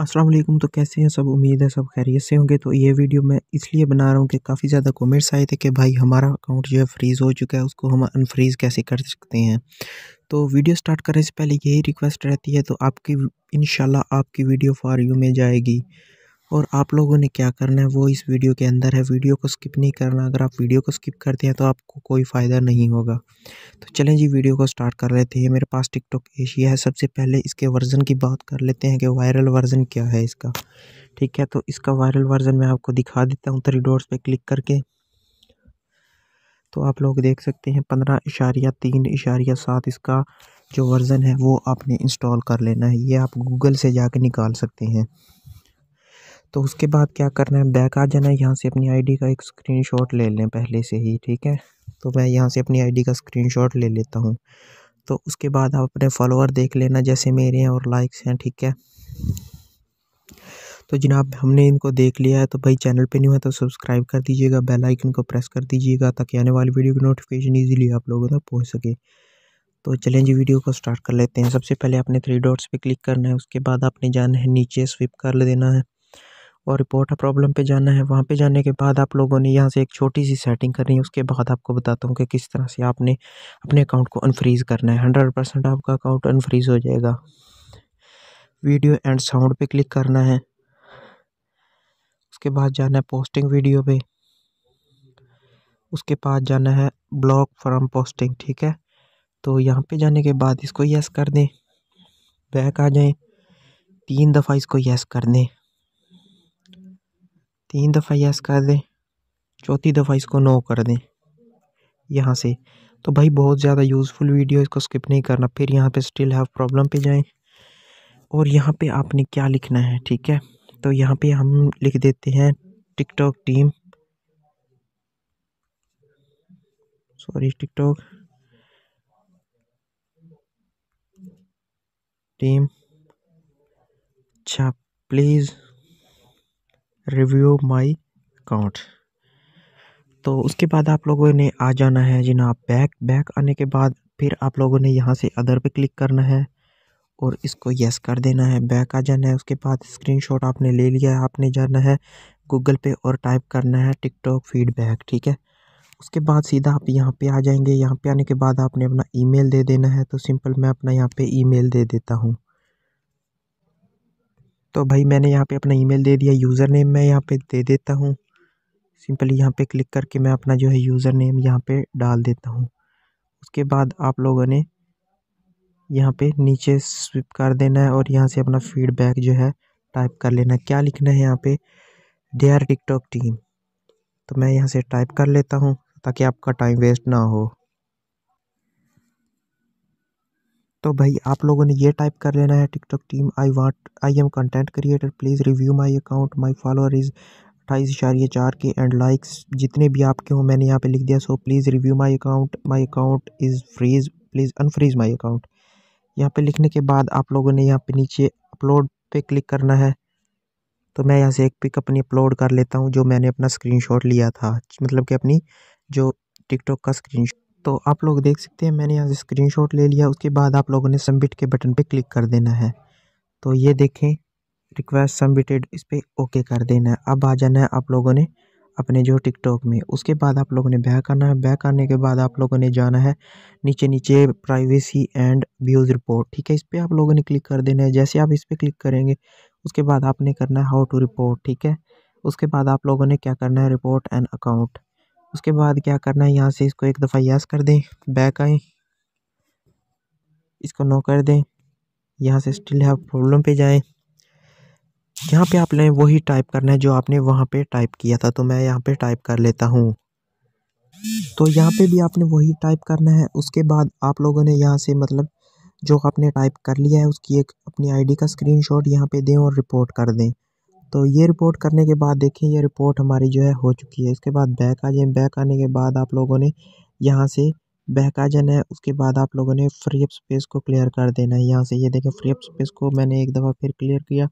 अस्सलाम वालेकुम तो कैसे हैं सब उम्मीद है सब खैरियत से होंगे तो ये वीडियो मैं इसलिए बना रहा हूँ कि काफ़ी ज़्यादा कमेंट्स आए थे कि भाई हमारा अकाउंट जो है फ्रीज़ हो चुका है उसको हम अनफ्रीज़ कैसे कर सकते हैं तो वीडियो स्टार्ट करने से पहले यही रिक्वेस्ट रहती है तो आपकी इन आपकी वीडियो फॉर यू में जाएगी और आप लोगों ने क्या करना है वो इस वीडियो के अंदर है वीडियो को स्किप नहीं करना अगर आप वीडियो को स्किप करते हैं तो आपको कोई फ़ायदा नहीं होगा तो चलें जी वीडियो को स्टार्ट कर लेते हैं मेरे पास टिकटॉक एशिया है सबसे पहले इसके वर्ज़न की बात कर लेते हैं कि वायरल वर्ज़न क्या है इसका ठीक है तो इसका वायरल वर्ज़न मैं आपको दिखा देता हूँ थ्री डोर्स पर क्लिक करके तो आप लोग देख सकते हैं पंद्रह इशारिया तीन इशारिया सात इसका जो वर्ज़न है वो आपने इंस्टॉल कर लेना है ये आप गूगल से जाके निकाल सकते हैं तो उसके बाद क्या करना है बैक आ जाना है यहाँ से अपनी आईडी का एक स्क्रीनशॉट ले लें पहले से ही ठीक है तो मैं यहाँ से अपनी आईडी का स्क्रीनशॉट ले लेता हूँ तो उसके बाद आप अपने फॉलोअर देख लेना जैसे मेरे हैं और लाइक्स हैं ठीक है तो जनाब हमने इनको देख लिया है तो भाई चैनल पे नहीं हुआ तो सब्सक्राइब कर दीजिएगा बेल आइकन को प्रेस कर दीजिएगा ताकि आने वाली वीडियो की नोटिफिकेशन इजीली आप लोगों तक पहुंच सके तो चलें जी वीडियो को स्टार्ट कर लेते हैं सबसे पहले आपने थ्री डॉट्स पे क्लिक करना है उसके बाद आपने जाना है नीचे स्विप कर लेना है और रिपोर्ट प्रॉब्लम पे जाना है वहाँ पे जाने के बाद आप लोगों ने यहाँ से एक छोटी सी सेटिंग करनी है उसके बाद आपको बताता हूँ कि किस तरह से आपने अपने अकाउंट को अनफ्रीज़ करना है हंड्रेड परसेंट आपका अकाउंट अनफ्रीज़ हो जाएगा वीडियो एंड साउंड पे क्लिक करना है उसके बाद जाना है पोस्टिंग वीडियो पे उसके बाद जाना है ब्लॉक फ्रॉम पोस्टिंग ठीक है तो यहाँ पे जाने के बाद इसको यस कर दें बैक आ जाएं तीन दफ़ा इसको यस कर दें तीन दफ़ा यस कर दें चौथी दफ़ा इसको नो कर दें यहाँ से तो भाई बहुत ज़्यादा यूज़फुल वीडियो इसको स्किप नहीं करना फिर यहाँ पे स्टिल हैव प्रॉब्लम पे जाएं और यहाँ पे आपने क्या लिखना है ठीक है तो यहाँ पे हम लिख देते हैं TikTok team sorry TikTok team अच्छा प्लीज़ रिव्यू माई अकाउंट तो उसके बाद आप लोगों ने आ जाना है जिना बैक बैक आने के बाद फिर आप लोगों ने यहाँ से अदर पे क्लिक करना है और इसको यस कर देना है बैक आ जाना है उसके बाद स्क्रीनशॉट आपने ले लिया है आपने जाना है गूगल पे और टाइप करना है टिकटॉक फीडबैक ठीक है उसके बाद सीधा आप यहाँ पे आ जाएंगे यहाँ पे आने के बाद आपने अपना ईमेल दे देना है तो सिंपल मैं अपना यहाँ पे ईमेल दे देता हूँ तो भाई मैंने यहाँ पे अपना ईमेल दे दिया यूज़र नेम मैं यहाँ पे दे देता हूँ सिंपली यहाँ पे क्लिक करके मैं अपना जो है यूज़र नेम यहाँ पे डाल देता हूँ उसके बाद आप लोगों ने यहाँ पे नीचे स्विप कर देना है और यहाँ से अपना फीडबैक जो है टाइप कर लेना है क्या लिखना है यहाँ पे डेयर टिकटॉक टीम तो मैं यहाँ से टाइप कर लेता हूँ ताकि आपका टाइम वेस्ट ना हो तो भाई आप लोगों ने ये टाइप कर लेना है TikTok team I want I am content creator please review my account my follower is अट्ठाईस इशारे चार के एंड लाइक्स जितने भी आपके हों मैंने यहाँ पे लिख दिया so please review my account my account is freeze please unfreeze my account यहाँ पर लिखने के बाद आप लोगों ने यहाँ पर नीचे अपलोड पर क्लिक करना है तो मैं यहाँ से एक पिक अपनी अपलोड कर लेता हूँ जो मैंने अपना स्क्रीन लिया था मतलब कि अपनी जो टिकटॉक का स्क्रीनशॉट तो आप लोग देख सकते हैं मैंने यहाँ स्क्रीन ले लिया उसके बाद आप लोगों ने सबमिट के बटन पर क्लिक कर देना है तो ये देखें रिक्वेस्ट सबमिटेड इस पर ओके कर देना है अब आ जाना है आप लोगों ने अपने जो टिकटॉक में उसके बाद आप लोगों ने बैक आना है बैक आने के बाद आप लोगों ने जाना है नीचे नीचे प्राइवेसी एंड व्यूज़ रिपोर्ट ठीक है इस पर आप लोगों ने क्लिक कर देना है जैसे आप इस पर क्लिक करेंगे उसके बाद आपने करना है हाउ टू रिपोर्ट ठीक है उसके बाद आप लोगों ने क्या करना है रिपोर्ट एंड अकाउंट उसके बाद क्या करना है यहाँ से इसको एक दफ़ा यस कर दें बैक आए इसको नो कर दें यहाँ से स्टिल हैव प्रॉब्लम पे जाएं यहाँ पे लें वही टाइप करना है जो आपने वहाँ पे टाइप किया था तो मैं यहाँ पे टाइप कर लेता हूँ तो यहाँ पे भी आपने वही टाइप करना है उसके बाद आप लोगों ने यहाँ से मतलब जो आपने टाइप कर लिया है उसकी एक अपनी आईडी का स्क्रीनशॉट यहाँ पर दें और रिपोर्ट कर दें तो ये रिपोर्ट करने के बाद देखें ये रिपोर्ट हमारी जो है हो चुकी है इसके बाद बैक आ जाए बैक आने के बाद आप लोगों ने यहाँ से बैक आ जाना है उसके बाद आप लोगों ने फ्री अप स्पेस को क्लियर कर देना है यहाँ से ये देखें फ्री अप स्पेस को मैंने एक दफ़ा फिर क्लियर किया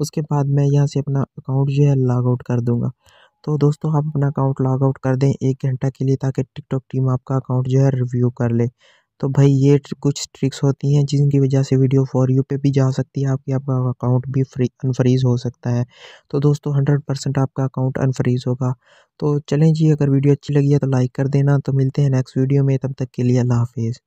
उसके बाद मैं यहाँ से अपना अकाउंट जो है लॉग आउट कर दूँगा तो दोस्तों आप अपना अकाउंट लॉग आउट कर दें एक घंटा के लिए ताकि टिकटॉक टीम आपका अकाउंट जो है रिव्यू कर ले तो भाई ये कुछ ट्रिक्स होती हैं जिनकी वजह से वीडियो फॉर यू पे भी जा सकती है आपकी आपका अकाउंट भी फ्री अनफ्रीज़ हो सकता है तो दोस्तों हंड्रेड परसेंट आपका अकाउंट अनफ्रीज़ होगा तो चलें जी अगर वीडियो अच्छी लगी है तो लाइक कर देना तो मिलते हैं नेक्स्ट वीडियो में तब तक के लिए अल्लाह हाफिज़